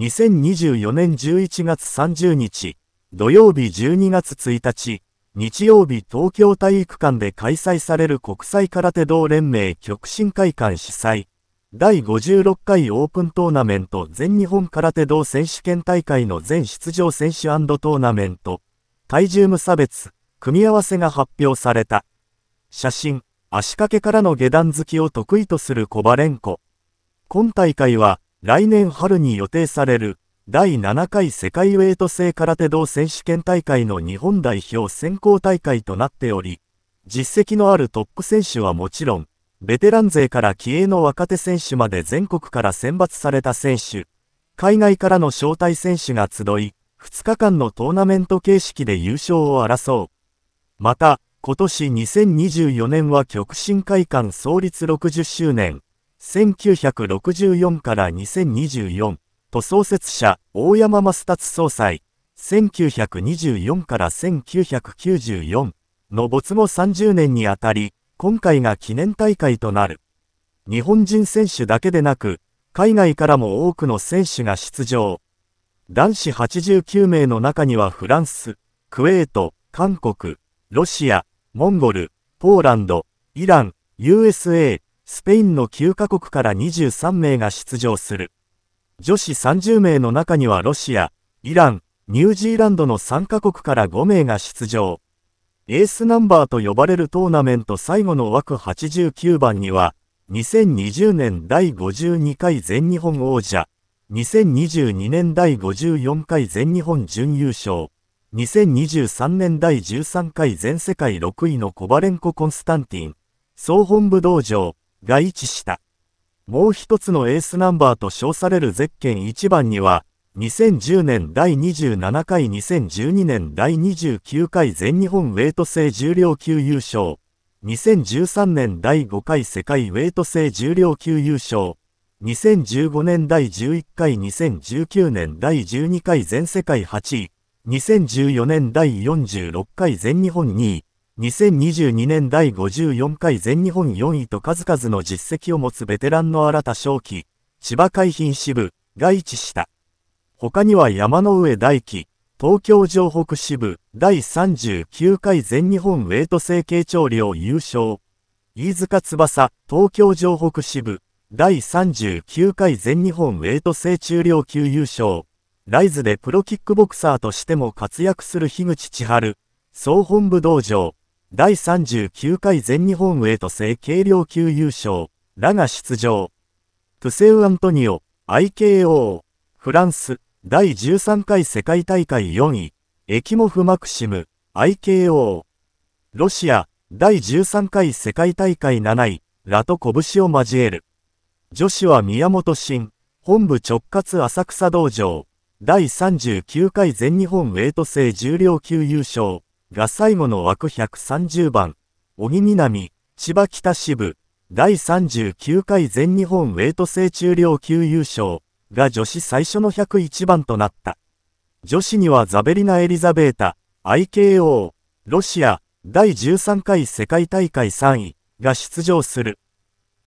2024年11月30日、土曜日12月1日、日曜日東京体育館で開催される国際空手道連盟極真会館主催、第56回オープントーナメント全日本空手道選手権大会の全出場選手トーナメント、体重無差別、組み合わせが発表された。写真、足掛けからの下段突きを得意とするコバレンコ。今大会は、来年春に予定される第7回世界ウェイト制空手道選手権大会の日本代表選考大会となっており、実績のあるトップ選手はもちろん、ベテラン勢から気鋭の若手選手まで全国から選抜された選手、海外からの招待選手が集い、2日間のトーナメント形式で優勝を争う。また、今年2024年は極真会館創立60周年、1964から2024と創設者大山増達総裁1924から1994の没後30年にあたり今回が記念大会となる日本人選手だけでなく海外からも多くの選手が出場男子89名の中にはフランスクウェート韓国ロシアモンゴルポーランドイラン USA スペインの9カ国から23名が出場する。女子30名の中にはロシア、イラン、ニュージーランドの3カ国から5名が出場。エースナンバーと呼ばれるトーナメント最後の枠89番には、2020年第52回全日本王者、2022年第54回全日本準優勝、2023年第13回全世界6位のコバレンコ・コンスタンティン、総本部道場、が位置した。もう一つのエースナンバーと称されるゼッケン1番には、2010年第27回2012年第29回全日本ウェイト制重量級優勝、2013年第5回世界ウェイト制重量級優勝、2015年第11回2019年第12回全世界8位、2014年第46回全日本2位、2022年第54回全日本4位と数々の実績を持つベテランの新田正輝、千葉海浜支部が一致した。他には山の上大輝、東京城北支部第39回全日本ウェイト成形調理を優勝。飯塚翼、東京城北支部第39回全日本ウェイト成中量級優勝。ライズでプロキックボクサーとしても活躍する樋口千春、総本部道場。第39回全日本ウェイト制軽量級優勝、らが出場。プセウ・アントニオ、IKO、フランス、第13回世界大会4位、エキモフ・マクシム、IKO。ロシア、第13回世界大会7位、ラと拳を交える。女子は宮本新、本部直轄浅草道場、第39回全日本ウェイト制重量級優勝。が最後の枠130番、小木南、千葉北支部、第39回全日本ウェイト制中量級優勝が女子最初の101番となった。女子にはザベリナ・エリザベータ、IKO、ロシア、第13回世界大会3位が出場する。